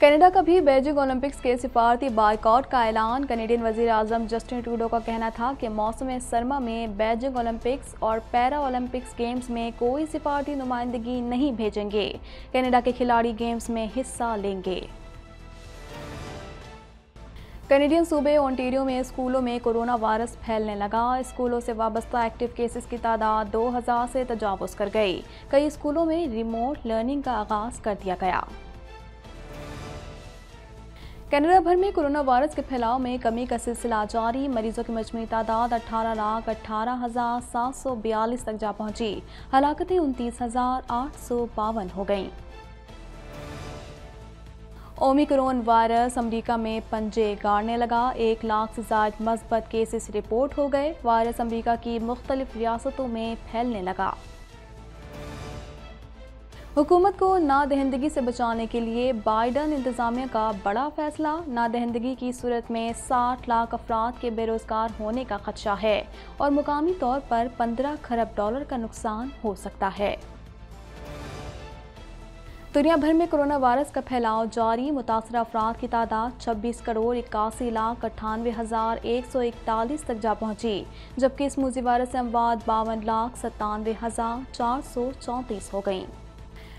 Canada का भी Beijing Olympics के सिफारती बाइकआउट का ऐलान कनेडियन वजीर अजम जस्टिन टूडो का कहना था कि मौसम सरमा में बेजिंग ओलंपिक्स और पैरा ओलंपिक्स गेम्स में कोई सिफारती नुमाइंदगी नहीं भेजेंगे कनाडा के खिलाड़ी गेम्स में हिस्सा लेंगे कनेडियन सूबे ओंटेरियो में स्कूलों में कोरोना वायरस फैलने लगा स्कूलों से वाबस्ता एक्टिव केसेस की तादाद 2000 से तजावज़ कर गई कई स्कूलों में रिमोट लर्निंग का आगाज़ कर दिया गया कनाडा भर में कोरोना वायरस के फैलाव में कमी का सिलसिला जारी मरीजों की मजमू तादाद अठारह लाख अठारह हजार सात सौ बयालीस तक जा पहुंची हलाकतें उनतीस हजार आठ सौ बावन हो गईं ओमिक्रोन वायरस अमेरिका में पंजे गाड़ने लगा एक लाख से ज्यादा मजबत केसेस रिपोर्ट हो गए वायरस अमेरिका की मुख्तलिफ रियासतों में फैलने लगा हुकूमत को नादहंदगी से बचाने के लिए बाइडन इंतजामिया का बड़ा फैसला नादहंदगी की सूरत में 60 लाख अफराद के बेरोज़गार होने का खदशा है और मुकामी तौर पर 15 खरब डॉलर का नुकसान हो सकता है दुनिया भर में कोरोना वायरस का फैलाव जारी मुतासर अफराद की तादाद छब्बीस करोड़ इक्यासी लाख अट्ठानवे हज़ार एक सौ इकतालीस तक जा पहुंची, जबकि इस मूजी वायरस से अमवाद बावन लाख सत्तानवे हज़ार चार सौ चौंतीस हो गई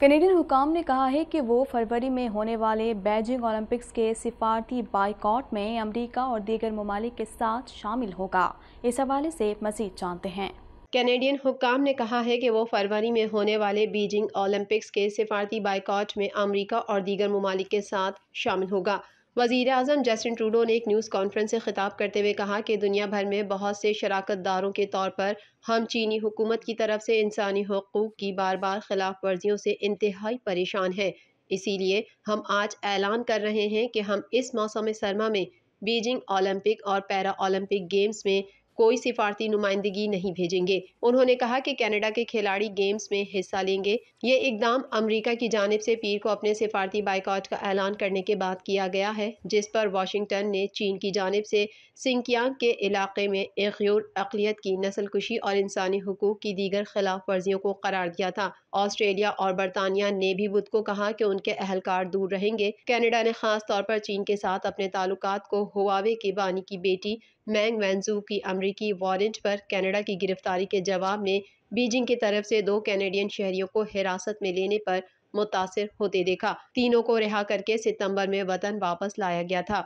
कैनेडियन हुकाम ने कहा है कि वो फरवरी में होने वाले बेजिंग ओलंपिक्स के सिफारती बाइकआउट में अमेरिका और दीगर ममालिक के साथ शामिल होगा इस हवाले से मजीद जानते हैं कैनेडियन हुकाम ने कहा है कि वो फरवरी में होने वाले बीजिंग ओलंपिक्स के सिफारती बाइकआउट में अमेरिका और दीगर ममालिक के साथ शामिल होगा वजीर अजम जस्टिन ट्रूडो ने एक न्यूज़ कॉन्फ्रेंस से खिताब करते हुए कहा कि दुनिया भर में बहुत से शराकत दारों के तौर पर हम चीनी हुकूमत की तरफ से इंसानी हकूक़ की बार बार खिलाफ वर्जियों से इंतहाई परेशान हैं इसीलिए हम आज ऐलान कर रहे हैं कि हम इस मौसम सरमा में बीजिंग ओलंपिक और पैरा ओलंपिक गेम्स में कोई सिफारती नुमाइंदगी नहीं भेजेंगे उन्होंने कहा कि कनाडा के खिलाड़ी गेम्स में हिस्सा लेंगे ये इकदाम अमरीका की जानब से पीर को अपने सिफारती बाइकआउट का ऐलान करने के बाद किया गया है जिस पर वाशिंगटन ने चीन की जानब से सिंकियांग के इलाके में एग्यूर अकलीत की नसलकुशी और इंसानी हकूक़ की दीगर खिलाफ वर्जियों को करार दिया था ऑस्ट्रेलिया और बरतानिया ने भी बुध को कहा कि उनके अहलकार दूर रहेंगे कनाडा ने खास तौर पर चीन के साथ अपने तालुक को हुआवे के बानी की बेटी मैंग वेंजू की अमरीकी वारंट पर कनाडा की गिरफ्तारी के जवाब में बीजिंग की तरफ से दो कैनेडियन शहरियों को हिरासत में लेने पर मुतासर होते देखा तीनों को रिहा करके सितंबर में वतन वापस लाया गया था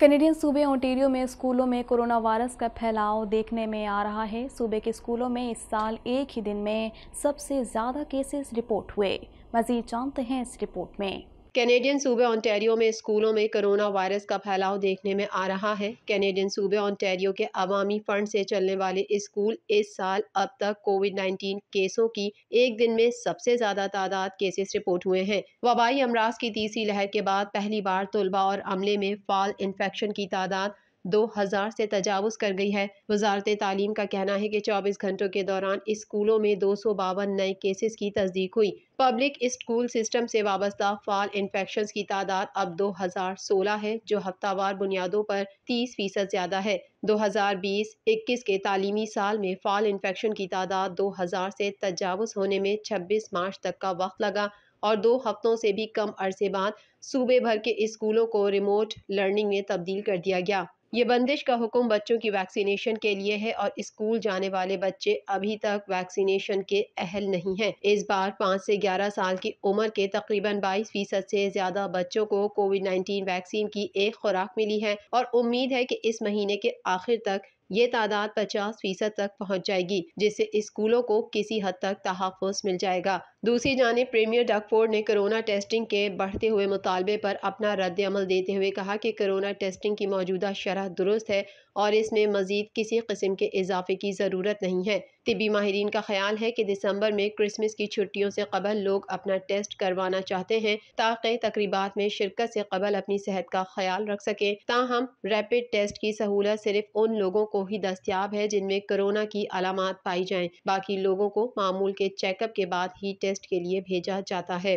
कैनेडियन सूबे ओंटेरियो में स्कूलों में कोरोना वायरस का फैलाव देखने में आ रहा है सूबे के स्कूलों में इस साल एक ही दिन में सबसे ज़्यादा केसेस रिपोर्ट हुए मज़ीद जानते हैं इस रिपोर्ट में कैनेडियन सूबे ऑनटेरियो में स्कूलों में कोरोना वायरस का फैलाव देखने में आ रहा है कैनेडियन सूबे ऑनटेरियो के अवामी फंड से चलने वाले स्कूल इस साल अब तक कोविड 19 केसों की एक दिन में सबसे ज़्यादा तादाद केसेस रिपोर्ट हुए हैं वबाई अमराज की तीसरी लहर के बाद पहली बार तलबा और अमले में फाल इन्फेक्शन की तादाद दो हज़ार से तजावज़ कर गई है वजारत तालीम का कहना है कि चौबीस घंटों के दौरान स्कूलों में दो सौ बावन नए केसेस की तस्दीक हुई पब्लिक स्कूल सिस्टम से वाबस्ता फाल इन्फेक्शन की तादाद अब दो हज़ार सोलह है जो हफ्तावार बुनियादों पर तीस फीसद ज़्यादा है दो हज़ार बीस इक्कीस के तालीमी साल में फाल इन्फेक्शन की तादाद दो हज़ार से तजावज़ होने में छब्बीस मार्च तक का वक्त लगा और दो हफ्तों से भी कम अरसे बाद सूबे भर के स्कूलों को रिमोट लर्निंग में तब्दील कर दिया गया ये बंदिश का हुक्म बच्चों की वैक्सीनेशन के लिए है और स्कूल जाने वाले बच्चे अभी तक वैक्सीनेशन के अहल नहीं हैं। इस बार पाँच से ग्यारह साल की उम्र के तकरीबन बाईस फीसद से ज्यादा बच्चों को कोविड नाइन्टीन वैक्सीन की एक खुराक मिली है और उम्मीद है कि इस महीने के आखिर तक ये तादाद पचास फीसद तक पहुँच जाएगी जिससे स्कूलों को किसी हद तक तहफ़ मिल जाएगा दूसरी जानब प्रीमियर डकफोर्ड ने कोरोना टेस्टिंग के बढ़ते हुए मुतालबे पर अपना रद्द अमल देते हुए कहा कि कोरोना टेस्टिंग की मौजूदा शरह दुरुस्त है और इसमें मजीद किसी किस्म के इजाफे की ज़रूरत नहीं है तबी माहरीन का ख्याल है कि दिसंबर में क्रिसमस की छुट्टियों से कबल लोग अपना टेस्ट करवाना चाहते हैं ताकि तकरीबा में शिरकत से कबल अपनी सेहत का ख्याल रख सकें ताहम रैपिड टेस्ट की सहूलत सिर्फ उन लोगों को ही दस्तियाब है जिनमें कोरोना की अलामत पाई जाए बाकी लोगों को मामूल के चेकअप के बाद ही टेस्ट के लिए भेजा जाता है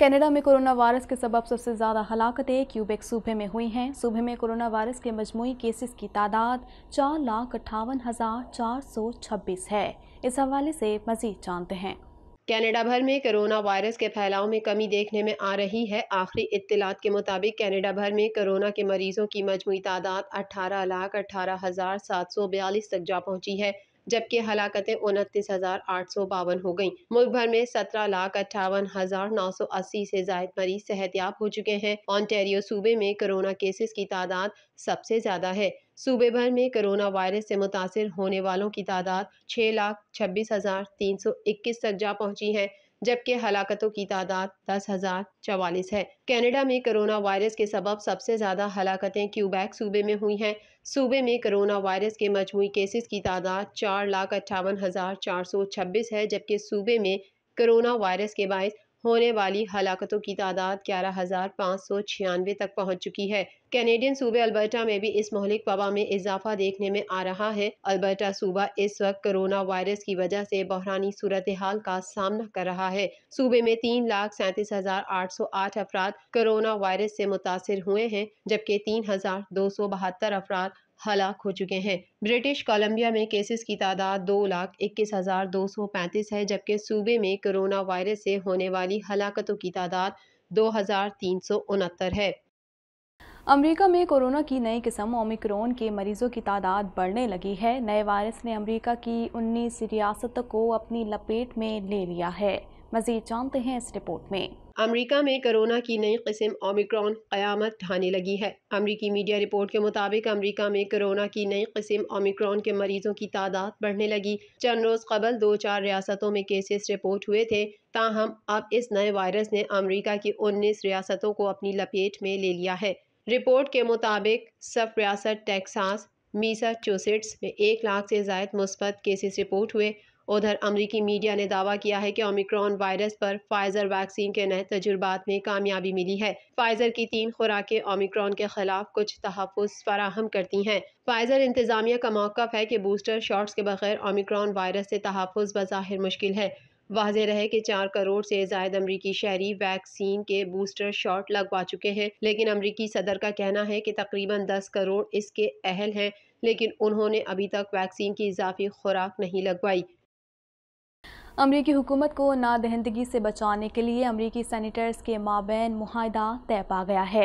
कनाडा में कोरोना वायरस के सबब सबसे ज़्यादा हलाकतें क्यूबेक सूबे में हुई हैं सूबे में कोरोना वायरस के मजमू केसेस की तादाद चार लाख अट्ठावन हज़ार चार सौ छब्बीस है इस हवाले से मजीद जानते हैं कनाडा भर में कोरोना वायरस के फैलाव में कमी देखने में आ रही है आखिरी इतलात के मुताबिक कनाडा भर में कोरोना के मरीजों की मजमू तादाद अठारह लाख अठारह हज़ार सात सौ बयालीस तक जा पहुँची है जबकि हलाकतें उनतीस हज़ार आठ सौ बावन हो गई मुल्क भर में सत्रह लाख अट्ठावन हज़ार नौ सौ अस्सी से जायद मरीज सेहतियाब हो चुके हैं ऑनटेरियो सूबे में कोरोना केसेस की तादाद सबसे ज़्यादा है सूबे भर में कोरोना वायरस से मुतासर होने वालों की तादाद छः लाख छब्बीस हज़ार तीन सौ इक्कीस तक जा पहुंची है जबकि हलाकतों की तादाद दस हजार चवालीस है कैनेडा में कोरोना वायरस के सबब सबसे ज़्यादा हलाकतें क्यूबैक सूबे में हुई हैं सूबे में कोरोना वायरस के मजमू केसेस की तादाद चार लाख अट्ठावन हज़ार चार सौ छब्बीस है जबकि सूबे में कोरोना वायरस के बायस होने वाली हलाकतों की तादाद ग्यारह हज़ार पाँच सौ छियानवे तक पहुँच चुकी है कैनेडियन सूबे अल्बर्टा में भी इस मोहलिक वबा में इजाफा देखने में आ रहा है अल्बर्टा सूबा इस वक्त कोरोना वायरस की वजह से बहरानी सूरत हाल का सामना कर रहा है सूबे में तीन लाख सैंतीस हजार आठ सौ आठ अफराद कोरोना वायरस से मुतासर हुए हैं जबकि तीन हजार दो सौ बहत्तर अफराद हलाक हो चुके हैं ब्रिटिश कोलंबिया में केसेस की तादाद दो लाख इक्कीस हज़ार दो सौ पैंतीस है जबकि सूबे में कोरोना वायरस से होने वाली हलाकतों की तादाद दो हज़ार तीन सौ उनहत्तर है अमेरिका में कोरोना की नई किस्म ओमिक्रोन के मरीजों की तादाद बढ़ने लगी है नए वायरस ने अमेरिका की उन्नीस रियासत को अपनी लपेट में ले लिया है मजीद जानते हैं इस रिपोर्ट में अमरीका में कोरोना की नई किस्म ओमिक्रॉन क्यामत ढाने लगी है अमरीकी मीडिया रिपोर्ट के मुताबिक अमरीका में कोरोना की नई किस्म ओमिक्रॉन के मरीजों की तादाद बढ़ने लगी चंद रोज़ कबल दो चार रियासतों में केसेस रिपोर्ट हुए थे ताहम अब इस नए वायरस ने अमरीका की उन्नीस रियासतों को अपनी लपेट में ले लिया है रिपोर्ट के मुताबिक सब रियासत टेक्सास मीसाचुसेट्स में एक लाख से जायद मुस्बत केसेस रिपोर्ट हुए उधर अमरीकी मीडिया ने दावा किया है कि ओमिक्रॉन वायरस पर फाइजर वैक्सीन के नए तजुर्बात में कामयाबी मिली है फाइजर की तीन खुराकें ओमिक्रॉन के खिलाफ कुछ तहफ़ फराहम करती हैं फाइजर इंतजामिया का मौक़ है कि बूस्टर शॉट्स के बगैर ओमिक्रॉन वायरस से तहफ़ बज़ाहिर मुश्किल है वाज रहे कि चार करोड़ से जायद अमरीकी शहरी वैक्सीन के बूस्टर शॉट लगवा चुके हैं लेकिन अमरीकी सदर का कहना है कि तकरीबन दस करोड़ इसके अहल हैं लेकिन उन्होंने अभी तक वैक्सीन की इजाफी खुराक नहीं लगवाई अमरीकी हुकूमत को नादहंदगी से बचाने के लिए अमरीकी सैनिटर्स के माबेन माहिदा तय पा गया है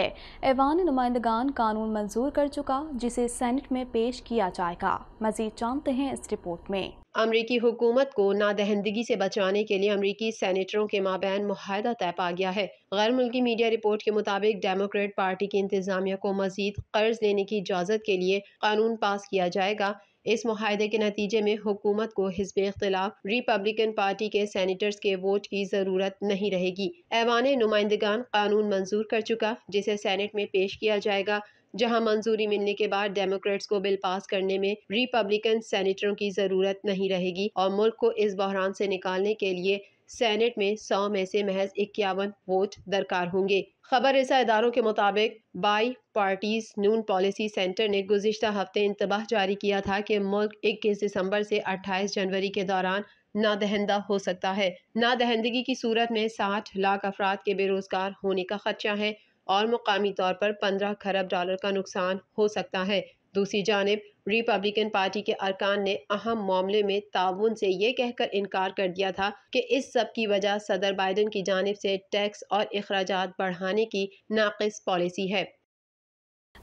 ऐवान नुमाइंदगान कानून मंजूर कर चुका जिसे सैनेट में पेश किया जाएगा मजीद जानते हैं इस रिपोर्ट में अमरीकी हुकूमत को नादहंदगी से बचाने के लिए अमरीकी सैनिटरों के माबैन मुहिदा तय पा गया है गैर मुल्की मीडिया रिपोर्ट के मुताबिक डेमोक्रेट पार्टी की इंतजामिया को मजीद कर्ज लेने की इजाज़त के लिए कानून पास किया जाएगा इस माहे के नतीजे में हुकूमत को हिजब इख्तलाफ रिपब्लिकन पार्टी के सैनिटर्स के वोट की ज़रूरत नहीं रहेगी ऐवान नुमाइंदगान कानून मंजूर कर चुका जिसे सैनेट में पेश किया जाएगा जहां मंजूरी मिलने के बाद डेमोक्रेट्स को बिल पास करने में रिपब्लिकन सैनिटरों की ज़रूरत नहीं रहेगी और मुल्क को इस बहरान से निकालने के लिए सैनेट में सौ में से महज इक्यावन वोट दरकार होंगे खबर रसा इदारों के मुताबिक bipartisan policy center ने गुजशत हफ्ते इंतबाह जारी किया था कि मुल्क इक्कीस दिसंबर से अट्ठाईस जनवरी के दौरान नादहंदा हो सकता है नादहंदगी की सूरत में साठ लाख अफराद के बेरोज़गार होने का खदशा है और मकामी तौर पर पंद्रह खरब डॉलर का नुकसान हो सकता है दूसरी जानब रिपब्लिकन पार्टी के अरकान ने अहम मामले में ताउन से ये कहकर इनकार कर दिया था कि इस सब की वजह सदर बाइडन की जानब से टैक्स और अखराज बढ़ाने की नाकस पॉलिसी है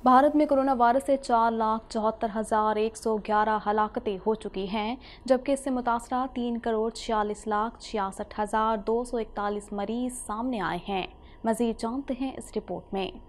भारत में कोरोना वायरस से चार लाख चौहत्तर हज़ार एक सौ ग्यारह हलाकतें हो चुकी हैं जबकि इससे मुतासर तीन करोड़ छियालीस लाख छियासठ हज़ार दो सौ इकतालीस मरीज सामने आए हैं मजीद जानते हैं इस रिपोर्ट में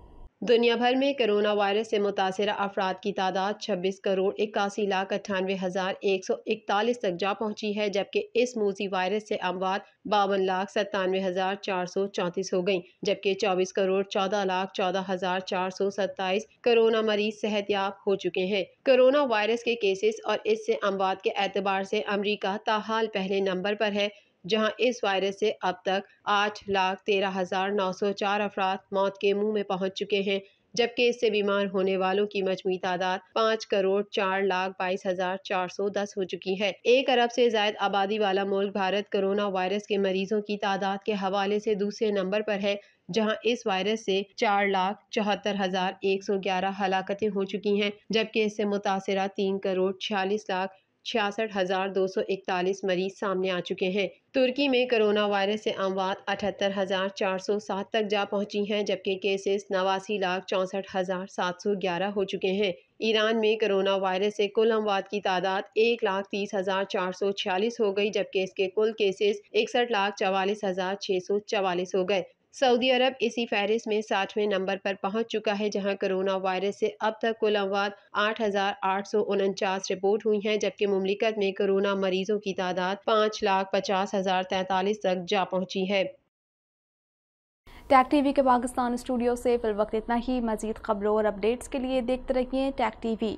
दुनिया भर में कोरोना वायरस से मुतासर अफराद की तादाद छब्बीस करोड़ इक्यासी लाख अट्ठानवे हज़ार एक सौ इकतालीस तक जा पहुंची है जबकि इस मूसी वायरस से अमवात बावन लाख सत्तानवे हज़ार चार सौ चौंतीस हो गई जबकि चौबीस करोड़ चौदह लाख चौदह हज़ार चार सौ सत्ताईस कोरोना मरीज सेहत याब हो चुके हैं कोरोना वायरस के केसेस और इससे अमवात के एतबार से अमरीका ताहाल पहले नंबर पर है जहां इस वायरस से अब तक आठ लाख तेरह हज़ार नौ सौ चार अफराद मौत के मुंह में पहुंच चुके हैं जबकि इससे बीमार होने वालों की मजमू तादाद पाँच करोड़ चार लाख बाईस हजार चार सौ दस हो चुकी है एक अरब से जायद आबादी वाला मुल्क भारत कोरोना वायरस के मरीजों की तादाद के हवाले से दूसरे नंबर पर है जहां इस वायरस से चार लाख चौहत्तर हजार एक सौ ग्यारह हलाकतें हो चुकी हैं जबकि इससे मुतासरा तीन करोड़ छियालीस लाख छियासठ हज़ार दो सौ इकतालीस मरीज सामने आ चुके हैं तुर्की में कोरोना वायरस से अमवात अठहत्तर हज़ार चार सौ सात तक जा पहुंची हैं जबकि केसेस नवासी लाख चौंसठ हज़ार सात सौ ग्यारह हो चुके हैं ईरान में कोरोना वायरस से कुल अमवात की तादाद एक लाख तीस हज़ार चार सौ छियालीस हो गई जबकि इसके कुल केसेस इकसठ लाख चवालीस हज़ार छः सौ चवालीस हो गए सऊदी अरब इसी फहरिस्त में साठवें नंबर पर पहुंच चुका है जहां कोरोना वायरस से अब तक कुल अमवात आठ रिपोर्ट हुई हैं जबकि ममलिकत में कोरोना मरीजों की तादाद पाँच लाख पचास हज़ार तैतालीस तक जा पहुंची है टैक टीवी के पाकिस्तान स्टूडियो से फिलवक्त इतना ही मजीद खबरों और अपडेट्स के लिए देखते रहिए टैक टीवी